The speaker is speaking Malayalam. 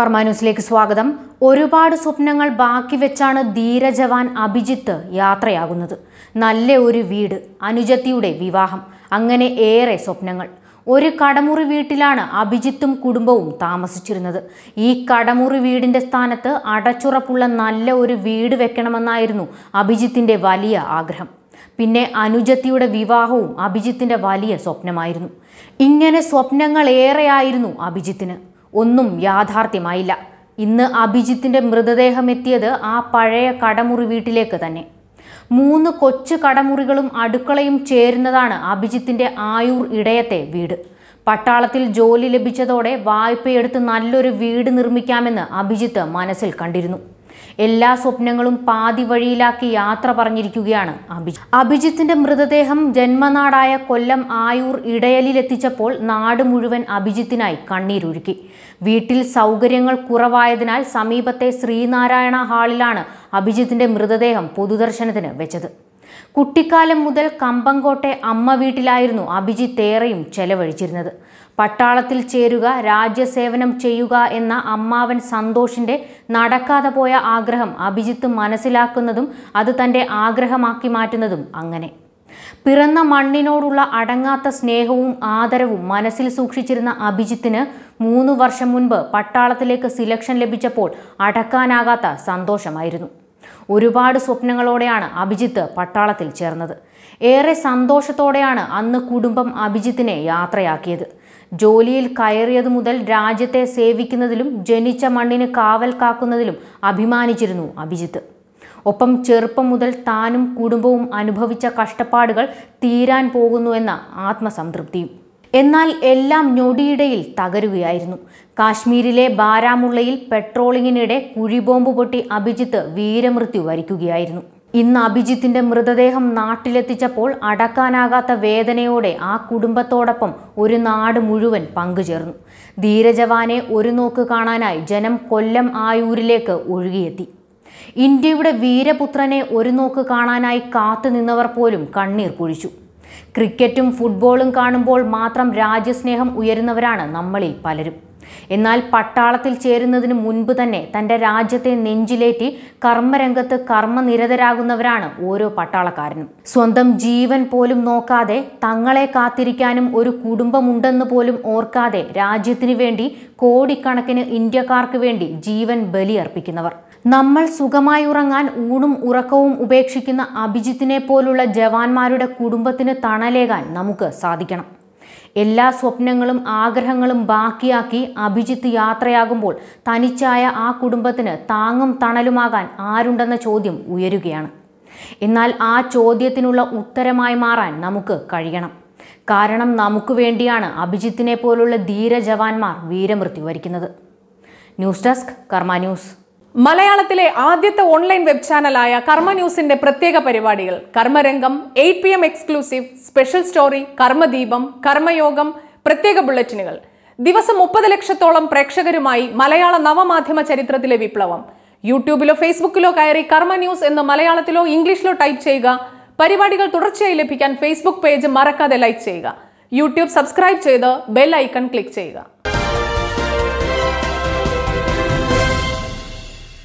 കർമാന്യൂസിലേക്ക് സ്വാഗതം ഒരുപാട് സ്വപ്നങ്ങൾ ബാക്കി വെച്ചാണ് ധീരജവാൻ അഭിജിത്ത് യാത്രയാകുന്നത് നല്ല ഒരു വീട് അനുജത്തിയുടെ വിവാഹം അങ്ങനെ ഏറെ സ്വപ്നങ്ങൾ ഒരു കടമുറി വീട്ടിലാണ് അഭിജിത്തും കുടുംബവും താമസിച്ചിരുന്നത് ഈ കടമുറി വീടിൻ്റെ സ്ഥാനത്ത് അടച്ചുറപ്പുള്ള നല്ല ഒരു വീട് വെക്കണമെന്നായിരുന്നു അഭിജിത്തിൻ്റെ വലിയ ആഗ്രഹം പിന്നെ അനുജത്തിയുടെ വിവാഹവും അഭിജിത്തിൻ്റെ വലിയ സ്വപ്നമായിരുന്നു ഇങ്ങനെ സ്വപ്നങ്ങൾ ഏറെയായിരുന്നു അഭിജിത്തിന് ഒന്നും യാഥാർത്ഥ്യമായില്ല ഇന്ന് അഭിജിത്തിൻ്റെ മൃതദേഹം എത്തിയത് ആ പഴയ കടമുറി വീട്ടിലേക്ക് തന്നെ മൂന്ന് കൊച്ചു കടമുറികളും അടുക്കളയും ചേരുന്നതാണ് അഭിജിത്തിൻ്റെ ആയൂർ ഇടയത്തെ വീട് പട്ടാളത്തിൽ ജോലി ലഭിച്ചതോടെ വായ്പയെടുത്ത് നല്ലൊരു വീട് നിർമ്മിക്കാമെന്ന് അഭിജിത്ത് മനസ്സിൽ കണ്ടിരുന്നു എല്ലാ സ്വപ്നങ്ങളും പാതി വഴിയിലാക്കി യാത്ര പറഞ്ഞിരിക്കുകയാണ് അഭിജിത്ത് അഭിജിത്തിന്റെ മൃതദേഹം ജന്മനാടായ കൊല്ലം ആയൂർ ഇടയലിൽ എത്തിച്ചപ്പോൾ നാട് മുഴുവൻ അഭിജിത്തിനായി കണ്ണീരൊഴുക്കി വീട്ടിൽ സൗകര്യങ്ങൾ കുറവായതിനാൽ സമീപത്തെ ശ്രീനാരായണ ഹാളിലാണ് അഭിജിത്തിന്റെ മൃതദേഹം പൊതുദർശനത്തിന് വെച്ചത് കുട്ടിക്കാലം മുതൽ കമ്പങ്കോട്ടെ അമ്മ വീട്ടിലായിരുന്നു അഭിജിത്ത് ഏറെയും ചെലവഴിച്ചിരുന്നത് പട്ടാളത്തിൽ ചേരുക രാജ്യസേവനം ചെയ്യുക എന്ന അമ്മാവൻ സന്തോഷിന്റെ നടക്കാതെ പോയ ആഗ്രഹം അഭിജിത്ത് മനസ്സിലാക്കുന്നതും അത് തൻ്റെ ആഗ്രഹമാക്കി മാറ്റുന്നതും അങ്ങനെ പിറന്ന മണ്ണിനോടുള്ള അടങ്ങാത്ത സ്നേഹവും ആദരവും മനസ്സിൽ സൂക്ഷിച്ചിരുന്ന അഭിജിത്തിന് മൂന്ന് വർഷം മുൻപ് പട്ടാളത്തിലേക്ക് സിലക്ഷൻ ലഭിച്ചപ്പോൾ അടക്കാനാകാത്ത സന്തോഷമായിരുന്നു ഒരുപാട് സ്വപ്നങ്ങളോടെയാണ് അഭിജിത്ത് പട്ടാളത്തിൽ ചേർന്നത് ഏറെ സന്തോഷത്തോടെയാണ് അന്ന് കുടുംബം അഭിജിത്തിനെ യാത്രയാക്കിയത് ജോലിയിൽ കയറിയതു മുതൽ രാജ്യത്തെ സേവിക്കുന്നതിലും ജനിച്ച മണ്ണിന് കാവൽ കാക്കുന്നതിലും അഭിമാനിച്ചിരുന്നു അഭിജിത്ത് ഒപ്പം ചെറുപ്പം മുതൽ താനും കുടുംബവും അനുഭവിച്ച കഷ്ടപ്പാടുകൾ തീരാൻ പോകുന്നുവെന്ന ആത്മസംതൃപ്തിയും എന്നാൽ എല്ലാം ഞൊടിയിടയിൽ തകരുകയായിരുന്നു കാശ്മീരിലെ ബാരാമുള്ളയിൽ പെട്രോളിങ്ങിനിടെ കുഴിബോംബ് പൊട്ടി അഭിജിത്ത് വീരമൃത്യു വരിക്കുകയായിരുന്നു ഇന്ന് അഭിജിത്തിന്റെ മൃതദേഹം നാട്ടിലെത്തിച്ചപ്പോൾ അടക്കാനാകാത്ത വേദനയോടെ ആ കുടുംബത്തോടൊപ്പം ഒരു നാട് മുഴുവൻ പങ്കുചേർന്നു ധീരജവാനെ ഒരു നോക്ക് കാണാനായി ജനം കൊല്ലം ആയൂരിലേക്ക് ഒഴുകിയെത്തി ഇന്ത്യയുടെ വീരപുത്രനെ ഒരു നോക്ക് കാണാനായി കാത്തുനിന്നവർ പോലും കണ്ണീർ കുഴിച്ചു ക്രിക്കറ്റും ഫുട്ബോളും കാണുമ്പോൾ മാത്രം രാജ്യസ്നേഹം ഉയരുന്നവരാണ് നമ്മളിൽ പലരും എന്നാൽ പട്ടാളത്തിൽ ചേരുന്നതിന് മുൻപ് തന്നെ തൻ്റെ രാജ്യത്തെ നെഞ്ചിലേറ്റി കർമ്മരംഗത്ത് കർമ്മനിരതരാകുന്നവരാണ് ഓരോ പട്ടാളക്കാരനും സ്വന്തം ജീവൻ പോലും നോക്കാതെ തങ്ങളെ കാത്തിരിക്കാനും ഒരു കുടുംബമുണ്ടെന്ന് പോലും ഓർക്കാതെ രാജ്യത്തിനു വേണ്ടി കോടിക്കണക്കിന് ഇന്ത്യക്കാർക്ക് വേണ്ടി ജീവൻ ബലിയർപ്പിക്കുന്നവർ നമ്മൾ സുഖമായി ഉറങ്ങാൻ ഊണും ഉറക്കവും ഉപേക്ഷിക്കുന്ന അഭിജിത്തിനെ പോലുള്ള ജവാന്മാരുടെ കുടുംബത്തിന് തണലേകാൻ നമുക്ക് സാധിക്കണം എല്ലാ സ്വപ്നങ്ങളും ആഗ്രഹങ്ങളും ബാക്കിയാക്കി അഭിജിത്ത് യാത്രയാകുമ്പോൾ തനിച്ചായ ആ കുടുംബത്തിന് താങ്ങും തണലുമാകാൻ ആരുണ്ടെന്ന ചോദ്യം ഉയരുകയാണ് എന്നാൽ ആ ചോദ്യത്തിനുള്ള ഉത്തരമായി മാറാൻ നമുക്ക് കഴിയണം കാരണം നമുക്ക് വേണ്ടിയാണ് അഭിജിത്തിനെ പോലുള്ള ധീര ജവാന്മാർ വീരമൃത്യു വരിക്കുന്നത് ന്യൂസ് ഡെസ്ക് കർമ്മ ന്യൂസ് മലയാളത്തിലെ ആദ്യത്തെ ഓൺലൈൻ വെബ് ചാനലായ കർമ്മ ന്യൂസിന്റെ പ്രത്യേക പരിപാടികൾ Karmarangam eight P M exclusive special story Karmadeepam Karmayogam പ്രത്യേക ബുള്ളറ്റിനുകൾ ദിവസം മുപ്പത് ലക്ഷത്തോളം പ്രേക്ഷകരുമായി മലയാള നവമാധ്യമ ചരിത്രത്തിലെ വിപ്ലവം യൂട്യൂബിലോ ഫേസ്ബുക്കിലോ കയറി കർമ്മ ന്യൂസ് എന്ന് മലയാളത്തിലോ ഇംഗ്ലീഷിലോ ടൈപ്പ് ചെയ്യുക പരിപാടികൾ തുടർച്ചയായി ലഭിക്കാൻ ഫേസ്ബുക്ക് പേജ് മറക്കാതെ ലൈക്ക് ചെയ്യുക യൂട്യൂബ് സബ്സ്ക്രൈബ് ചെയ്ത് ബെൽ ഐക്കൺ ക്ലിക്ക് ചെയ്യുക